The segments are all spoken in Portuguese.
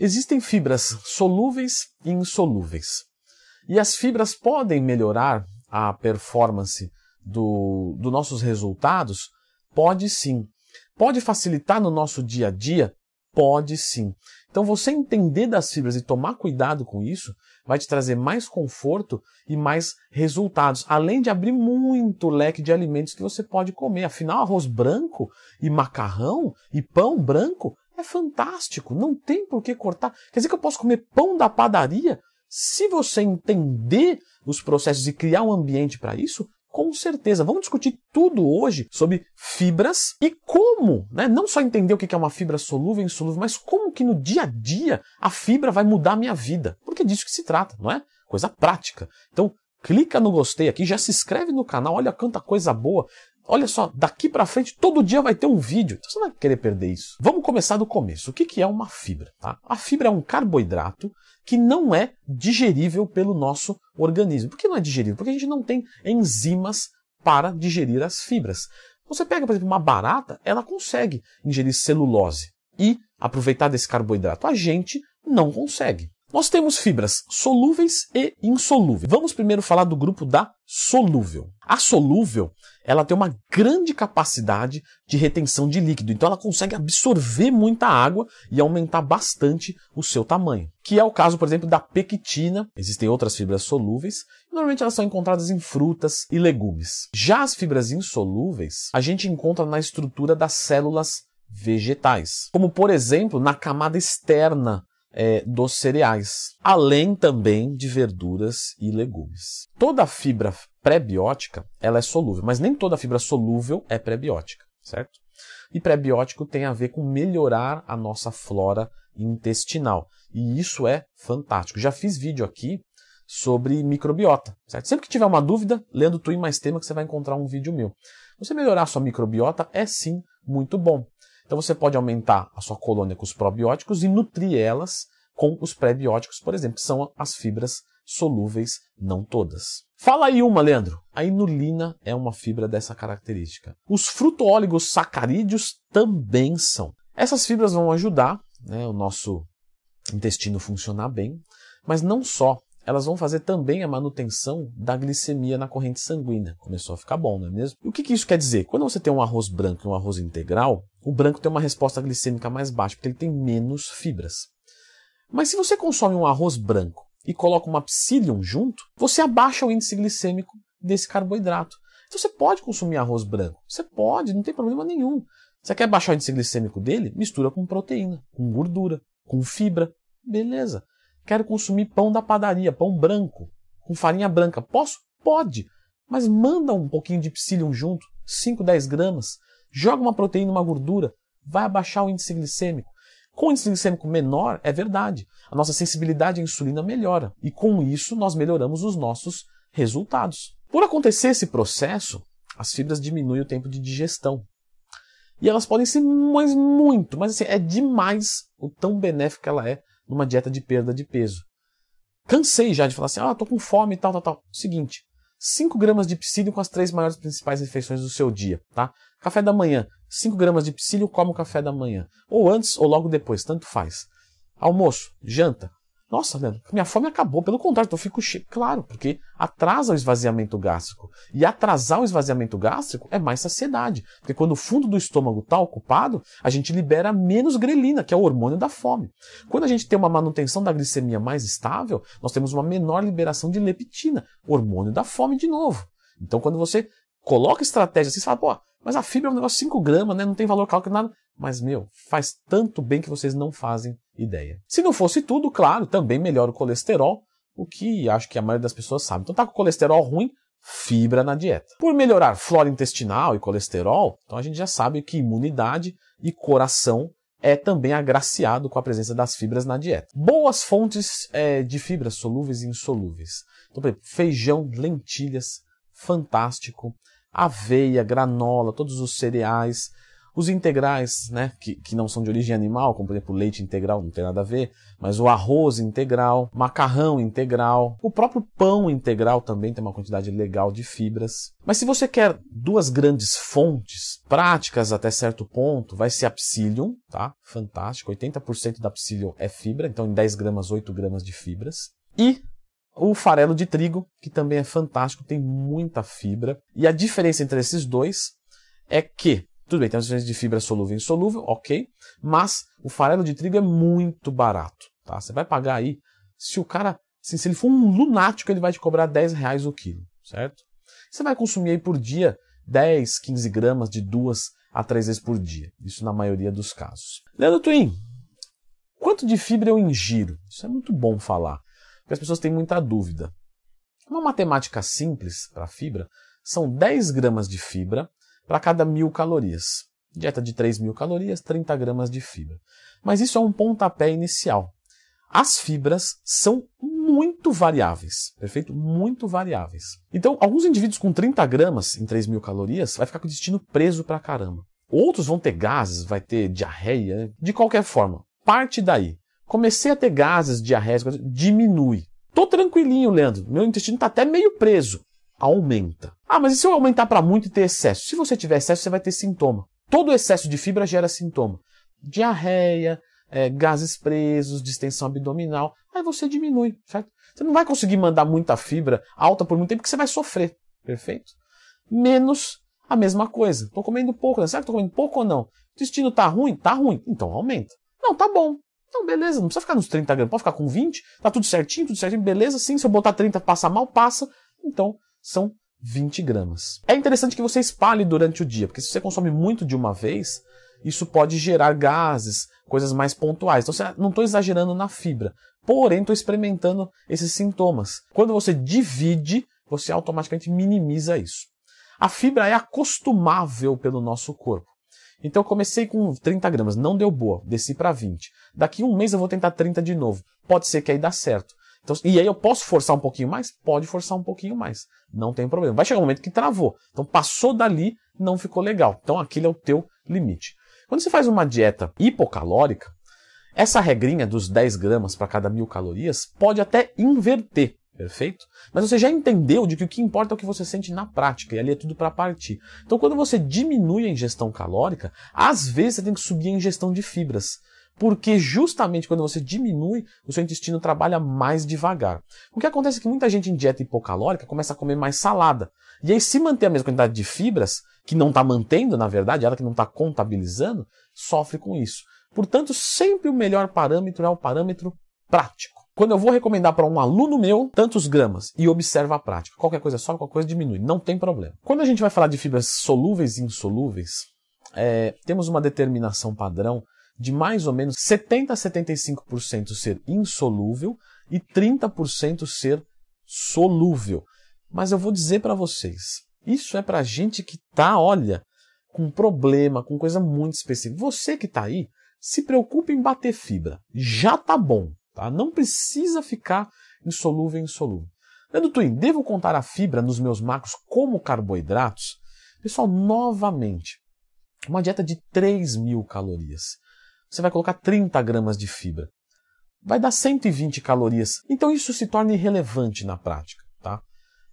Existem fibras solúveis e insolúveis. E as fibras podem melhorar a performance do, dos nossos resultados? Pode sim. Pode facilitar no nosso dia a dia? Pode sim. Então, você entender das fibras e tomar cuidado com isso vai te trazer mais conforto e mais resultados, além de abrir muito leque de alimentos que você pode comer. Afinal, arroz branco e macarrão e pão branco é fantástico, não tem por que cortar. Quer dizer que eu posso comer pão da padaria? Se você entender os processos e criar um ambiente para isso, com certeza. Vamos discutir tudo hoje sobre fibras e como, né? Não só entender o que é uma fibra solúvel e insolúvel, mas como que no dia a dia a fibra vai mudar a minha vida. Porque é disso que se trata, não é? Coisa prática. Então, clica no gostei aqui, já se inscreve no canal, olha quanta coisa boa. Olha só, daqui para frente todo dia vai ter um vídeo. Então você não vai querer perder isso. Vamos começar do começo. O que, que é uma fibra? Tá? A fibra é um carboidrato que não é digerível pelo nosso organismo. Por que não é digerível? Porque a gente não tem enzimas para digerir as fibras. Você pega, por exemplo, uma barata, ela consegue ingerir celulose e aproveitar desse carboidrato. A gente não consegue. Nós temos fibras solúveis e insolúveis. Vamos primeiro falar do grupo da solúvel. A solúvel, ela tem uma grande capacidade de retenção de líquido, então ela consegue absorver muita água e aumentar bastante o seu tamanho. Que é o caso, por exemplo, da pectina. Existem outras fibras solúveis, normalmente elas são encontradas em frutas e legumes. Já as fibras insolúveis, a gente encontra na estrutura das células vegetais, como por exemplo na camada externa é, dos cereais, além também de verduras e legumes. Toda fibra pré-biótica ela é solúvel, mas nem toda fibra solúvel é pré-biótica, certo? E pré-biótico tem a ver com melhorar a nossa flora intestinal. E isso é fantástico. Já fiz vídeo aqui sobre microbiota, certo? Sempre que tiver uma dúvida, lendo Twin mais tema que você vai encontrar um vídeo meu. Você melhorar sua microbiota é sim muito bom. Então você pode aumentar a sua colônia com os probióticos e nutrir elas com os prebióticos, por exemplo, são as fibras solúveis, não todas. Fala aí uma, Leandro. A inulina é uma fibra dessa característica. Os sacarídeos também são. Essas fibras vão ajudar né, o nosso intestino funcionar bem, mas não só elas vão fazer também a manutenção da glicemia na corrente sanguínea. Começou a ficar bom, não é mesmo? E o que, que isso quer dizer? Quando você tem um arroz branco e um arroz integral, o branco tem uma resposta glicêmica mais baixa, porque ele tem menos fibras. Mas se você consome um arroz branco e coloca uma psyllium junto, você abaixa o índice glicêmico desse carboidrato. Então você pode consumir arroz branco, você pode, não tem problema nenhum. Você quer baixar o índice glicêmico dele? Mistura com proteína, com gordura, com fibra. Beleza. Quero consumir pão da padaria, pão branco, com farinha branca. Posso? Pode. Mas manda um pouquinho de psyllium junto, 5, 10 gramas. Joga uma proteína, uma gordura. Vai abaixar o índice glicêmico. Com o índice glicêmico menor, é verdade. A nossa sensibilidade à insulina melhora. E com isso, nós melhoramos os nossos resultados. Por acontecer esse processo, as fibras diminuem o tempo de digestão. E elas podem ser mais muito, mas assim, é demais o tão benéfico que ela é numa dieta de perda de peso. Cansei já de falar assim, ah, tô com fome e tal, tal, tal. Seguinte, 5 gramas de psílio com as três maiores principais refeições do seu dia, tá? Café da manhã, 5 gramas de psílio, como café da manhã. Ou antes ou logo depois, tanto faz. Almoço, janta, nossa, velho, minha fome acabou. Pelo contrário, então eu fico cheio. Claro, porque atrasa o esvaziamento gástrico. E atrasar o esvaziamento gástrico é mais saciedade. Porque quando o fundo do estômago está ocupado, a gente libera menos grelina, que é o hormônio da fome. Quando a gente tem uma manutenção da glicemia mais estável, nós temos uma menor liberação de leptina, hormônio da fome de novo. Então, quando você coloca estratégia assim, você fala, pô, mas a fibra é um negócio 5 gramas, né? Não tem valor calculado, nada. Mas, meu, faz tanto bem que vocês não fazem ideia. Se não fosse tudo, claro, também melhora o colesterol, o que acho que a maioria das pessoas sabe. Então tá com colesterol ruim, fibra na dieta. Por melhorar flora intestinal e colesterol, então a gente já sabe que imunidade e coração é também agraciado com a presença das fibras na dieta. Boas fontes é, de fibras solúveis e insolúveis. Então, por exemplo, feijão, lentilhas, fantástico, aveia, granola, todos os cereais, os integrais, né, que, que não são de origem animal, como por exemplo leite integral, não tem nada a ver, mas o arroz integral, macarrão integral, o próprio pão integral também tem uma quantidade legal de fibras. Mas se você quer duas grandes fontes práticas até certo ponto, vai ser a psyllium, tá? Fantástico, 80% da psyllium é fibra, então em 10 gramas, 8 gramas de fibras. E o farelo de trigo, que também é fantástico, tem muita fibra. E a diferença entre esses dois é que tudo bem, tem as de fibra solúvel e insolúvel, ok, mas o farelo de trigo é muito barato, tá? Você vai pagar aí, se o cara, assim, se ele for um lunático, ele vai te cobrar 10 reais o quilo, certo? Você vai consumir aí por dia 10, 15 gramas de duas a três vezes por dia, isso na maioria dos casos. Leandro Twin, quanto de fibra eu ingiro? Isso é muito bom falar, porque as pessoas têm muita dúvida. Uma matemática simples para fibra são 10 gramas de fibra para cada mil calorias. Dieta de 3 mil calorias, 30 gramas de fibra. Mas isso é um pontapé inicial. As fibras são muito variáveis, perfeito? Muito variáveis. Então, alguns indivíduos com 30 gramas em 3 mil calorias vai ficar com o intestino preso pra caramba. Outros vão ter gases, vai ter diarreia. De qualquer forma, parte daí. Comecei a ter gases, diarreia, diminui. Tô tranquilinho, Leandro. Meu intestino tá até meio preso aumenta. Ah, mas e se eu aumentar para muito e ter excesso? Se você tiver excesso, você vai ter sintoma. Todo excesso de fibra gera sintoma. Diarreia, é, gases presos, distensão abdominal. Aí você diminui, certo? Você não vai conseguir mandar muita fibra alta por muito tempo, porque você vai sofrer, perfeito? Menos a mesma coisa. Estou comendo pouco, né? será que estou comendo pouco ou não? O intestino tá ruim? Tá ruim. Então aumenta. Não, tá bom. Então, beleza, não precisa ficar nos 30 gramas, pode ficar com 20, tá tudo certinho, tudo certinho, beleza, sim. Se eu botar 30, passa mal, passa. Então, são 20 gramas. É interessante que você espalhe durante o dia, porque se você consome muito de uma vez, isso pode gerar gases, coisas mais pontuais. Então, não estou exagerando na fibra, porém estou experimentando esses sintomas. Quando você divide, você automaticamente minimiza isso. A fibra é acostumável pelo nosso corpo. Então eu comecei com 30 gramas, não deu boa, desci para 20. Daqui um mês eu vou tentar 30 de novo. Pode ser que aí dá certo. Então, e aí eu posso forçar um pouquinho mais? Pode forçar um pouquinho mais. Não tem problema. Vai chegar um momento que travou. Então passou dali, não ficou legal. Então aquele é o teu limite. Quando você faz uma dieta hipocalórica, essa regrinha dos 10 gramas para cada mil calorias pode até inverter, perfeito? Mas você já entendeu de que o que importa é o que você sente na prática, e ali é tudo para partir. Então, quando você diminui a ingestão calórica, às vezes você tem que subir a ingestão de fibras. Porque justamente quando você diminui, o seu intestino trabalha mais devagar. O que acontece é que muita gente em dieta hipocalórica começa a comer mais salada. E aí, se manter a mesma quantidade de fibras, que não está mantendo, na verdade, ela que não está contabilizando, sofre com isso. Portanto, sempre o melhor parâmetro é o parâmetro prático. Quando eu vou recomendar para um aluno meu tantos gramas e observa a prática, qualquer coisa é sobe, qualquer coisa diminui, não tem problema. Quando a gente vai falar de fibras solúveis e insolúveis, é, temos uma determinação padrão de mais ou menos 70 a 75% ser insolúvel e 30% ser solúvel. Mas eu vou dizer para vocês, isso é para gente que tá, olha, com problema, com coisa muito específica. Você que tá aí, se preocupe em bater fibra. Já tá bom, tá? Não precisa ficar insolúvel insolúvel. Leandro Twin, devo contar a fibra nos meus macros como carboidratos? Pessoal, novamente, uma dieta de 3 mil calorias você vai colocar 30 gramas de fibra. Vai dar 120 calorias. Então isso se torna irrelevante na prática, tá?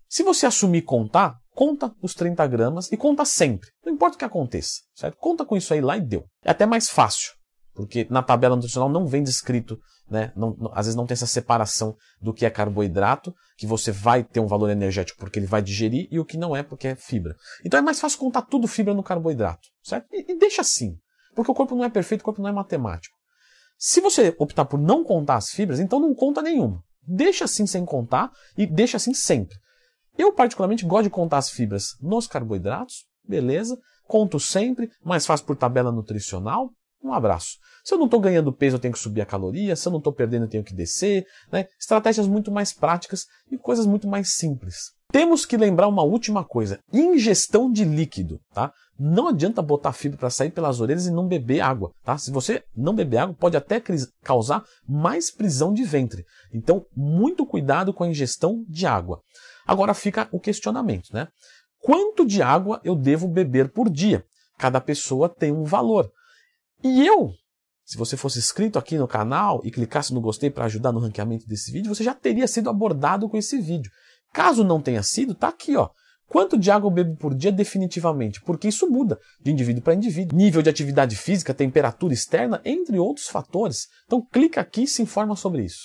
Se você assumir contar, conta os 30 gramas e conta sempre. Não importa o que aconteça, certo? Conta com isso aí lá e deu. É até mais fácil, porque na tabela nutricional não vem descrito, né? Não, não, às vezes não tem essa separação do que é carboidrato, que você vai ter um valor energético porque ele vai digerir, e o que não é porque é fibra. Então é mais fácil contar tudo fibra no carboidrato, certo? E, e deixa assim. Porque o corpo não é perfeito, o corpo não é matemático. Se você optar por não contar as fibras, então não conta nenhuma. Deixa assim sem contar e deixa assim sempre. Eu, particularmente, gosto de contar as fibras nos carboidratos, beleza. Conto sempre, mas faço por tabela nutricional. Um abraço. Se eu não estou ganhando peso, eu tenho que subir a caloria. Se eu não estou perdendo, eu tenho que descer. Né? Estratégias muito mais práticas e coisas muito mais simples. Temos que lembrar uma última coisa: ingestão de líquido, tá? Não adianta botar fibra para sair pelas orelhas e não beber água, tá? Se você não beber água, pode até causar mais prisão de ventre. Então, muito cuidado com a ingestão de água. Agora fica o questionamento, né? Quanto de água eu devo beber por dia? Cada pessoa tem um valor. E eu, se você fosse inscrito aqui no canal e clicasse no gostei para ajudar no ranqueamento desse vídeo, você já teria sido abordado com esse vídeo. Caso não tenha sido, tá aqui, ó. Quanto de água eu bebo por dia definitivamente? Porque isso muda de indivíduo para indivíduo. Nível de atividade física, temperatura externa, entre outros fatores. Então clica aqui e se informa sobre isso.